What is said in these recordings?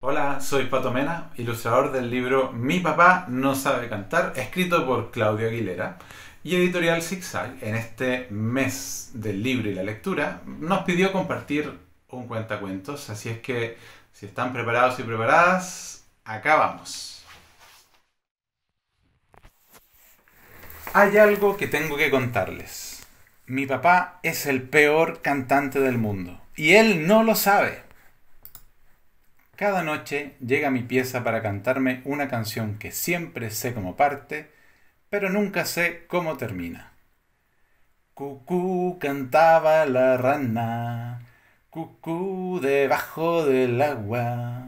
Hola, soy Pato Mena, ilustrador del libro Mi papá no sabe cantar, escrito por Claudio Aguilera. Y Editorial Zigzag, en este mes del libro y la lectura, nos pidió compartir un cuentacuentos, así es que si están preparados y preparadas, acá vamos. Hay algo que tengo que contarles. Mi papá es el peor cantante del mundo y él no lo sabe. Cada noche llega mi pieza para cantarme una canción que siempre sé cómo parte, pero nunca sé cómo termina. Cucú cantaba la rana, cucú debajo del agua,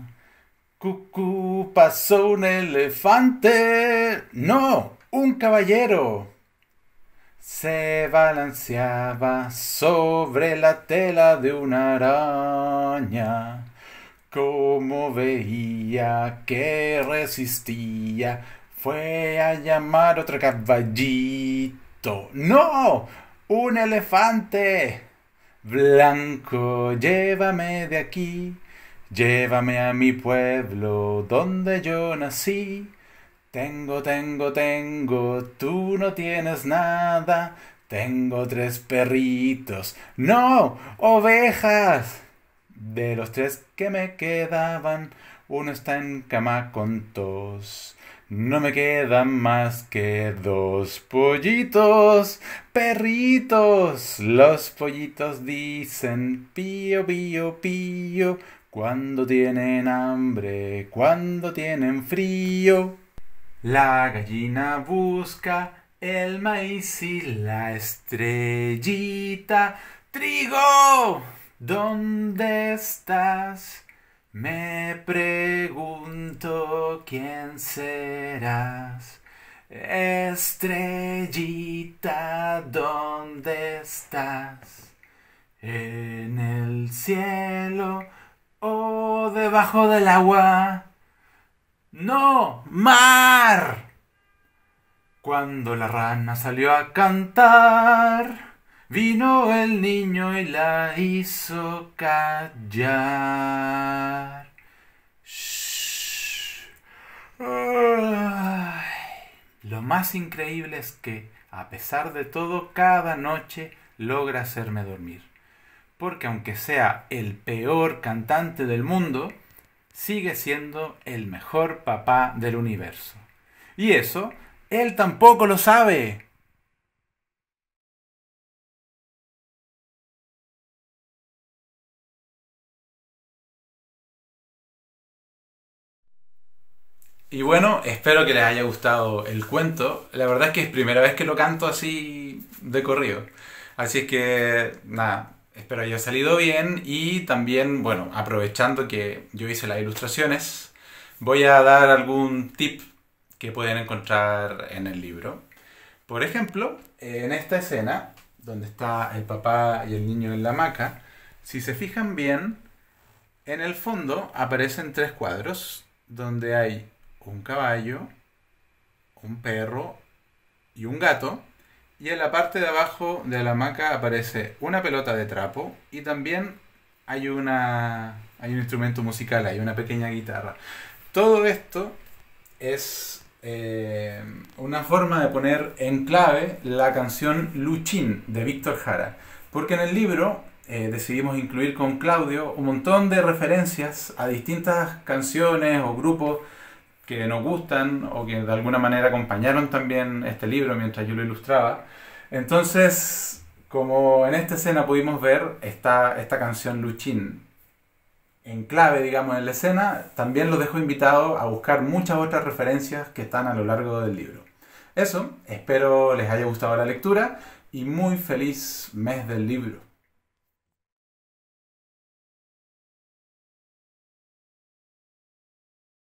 cucú pasó un elefante, no, un caballero. Se balanceaba sobre la tela de una araña. Como veía que resistía, fue a llamar otro caballito. ¡No! ¡Un elefante! Blanco, llévame de aquí, llévame a mi pueblo donde yo nací. Tengo, tengo, tengo, tú no tienes nada. Tengo tres perritos. ¡No! ¡Ovejas! De los tres que me quedaban, uno está en cama con tos. No me quedan más que dos pollitos, perritos. Los pollitos dicen pío, pío, pío, cuando tienen hambre, cuando tienen frío. La gallina busca el maíz y la estrellita. ¡Trigo! ¿Dónde estás? Me pregunto quién serás. Estrellita, ¿dónde estás? ¿En el cielo o debajo del agua? No, mar. Cuando la rana salió a cantar. Vino el niño y la hizo callar. Lo más increíble es que, a pesar de todo, cada noche logra hacerme dormir. Porque aunque sea el peor cantante del mundo, sigue siendo el mejor papá del universo. Y eso, él tampoco lo sabe. Y bueno, espero que les haya gustado el cuento. La verdad es que es primera vez que lo canto así de corrido. Así es que, nada, espero haya salido bien y también, bueno, aprovechando que yo hice las ilustraciones, voy a dar algún tip que pueden encontrar en el libro. Por ejemplo, en esta escena, donde está el papá y el niño en la hamaca, si se fijan bien, en el fondo aparecen tres cuadros donde hay un caballo, un perro y un gato. Y en la parte de abajo de la hamaca aparece una pelota de trapo y también hay, una, hay un instrumento musical, hay una pequeña guitarra. Todo esto es eh, una forma de poner en clave la canción Luchín de Víctor Jara. Porque en el libro eh, decidimos incluir con Claudio un montón de referencias a distintas canciones o grupos que nos gustan o que de alguna manera acompañaron también este libro mientras yo lo ilustraba. Entonces, como en esta escena pudimos ver, está esta canción Luchín. En clave, digamos, en la escena, también los dejo invitados a buscar muchas otras referencias que están a lo largo del libro. Eso, espero les haya gustado la lectura y muy feliz mes del libro.